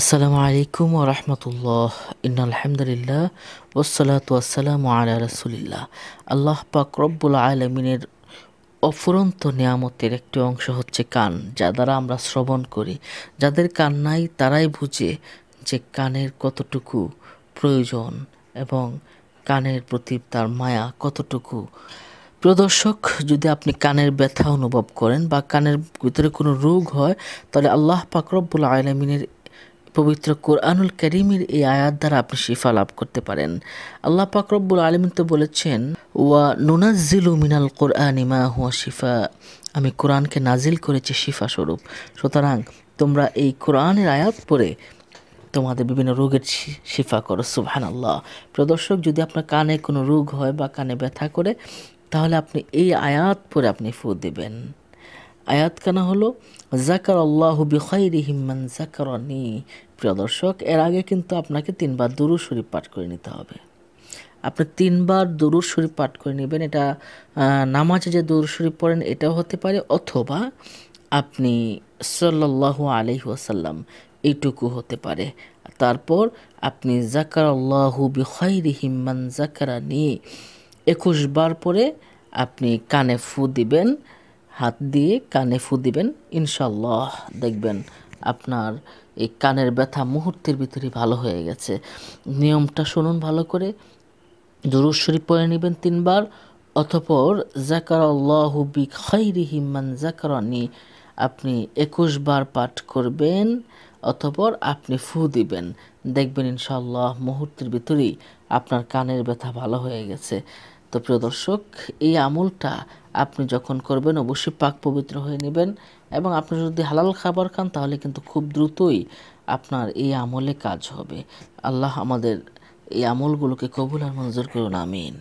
আসসালামু আলাইকুম ও রহমতুল্লাহ ইনালহামদুলিল্লাহ ওসলাত ওয়াসালাম আলা রসুলিল্লাহ আল্লাহ পাক রব্বুল আলমিনের অফুরন্ত নিয়ামতের একটি অংশ হচ্ছে কান যা দ্বারা আমরা শ্রবণ করি যাদের কান নাই তারাই বুঝে যে কানের কতটুকু প্রয়োজন এবং কানের প্রতি তার মায়া কতটুকু প্রদর্শক যদি আপনি কানের ব্যথা অনুভব করেন বা কানের ভিতরে কোনো রোগ হয় তাহলে আল্লাহ পাকরব্বুল আলমিনের পবিত্র কোরআনুল করিমের এই আয়াত দ্বারা আপনি শিফা লাভ করতে পারেন আল্লাহ পাকরব্বুল আলমিন তো বলেছেন ওয়া নুনাজিলু মিনাল কোরআন ইমা হুয়া শিফা আমি কোরআনকে নাজিল করেছি শিফা স্বরূপ সুতরাং তোমরা এই কোরআনের আয়াত পড়ে তোমাদের বিভিন্ন রোগের শিফা করো সুহান আল্লাহ প্রদর্শক যদি আপনার কানে কোনো রোগ হয় বা কানে ব্যথা করে তাহলে আপনি এই আয়াত পরে আপনি ফু দেবেন আয়াতখানা হলো জাকার আল্লাহ বিখাই রিহিমান জাকারনি প্রিয় দর্শক এর আগে কিন্তু আপনাকে তিনবার দুরু শরীফ পাঠ করে নিতে হবে আপনি তিনবার দরুদ শরীফ পাঠ করে নেবেন এটা নামাজে যে দরুদ শরীফ পড়েন এটাও হতে পারে অথবা আপনি সাল্লাহ আলি ওয়াসাল্লাম এইটুকু হতে পারে তারপর আপনি জাকার আল্লাহু বিখয়রি হিম্মান জাকারানি একুশ বার পরে আপনি কানে ফু দিবেন হাত দিয়ে কানে ফু দিবেন ইনশাল্লাহ দেখবেন আপনার এই কানের ব্যথা মুহূর্তের ভিতরে ভালো হয়ে গেছে নিয়মটা শুনুন ভালো করে দুরুশ্বরী পরে পড়ে নেবেন তিনবার অতপর জাকার আল্লাহবি খৈরি হিমান আপনি একুশ বার পাঠ করবেন অতপর আপনি ফু দিবেন দেখবেন ইনশাল্লাহ মুহূর্তের ভিতরেই আপনার কানের ব্যথা ভালো হয়ে গেছে তো প্রিয় দর্শক এই আমলটা আপনি যখন করবেন অবশ্যই পাক পবিত্র হয়ে নেবেন এবং আপনি যদি হালাল খাবার খান তাহলে কিন্তু খুব দ্রুতই আপনার এই আমলে কাজ হবে আল্লাহ আমাদের এই আমলগুলোকে কবুল আর মঞ্জুর করুন আমিন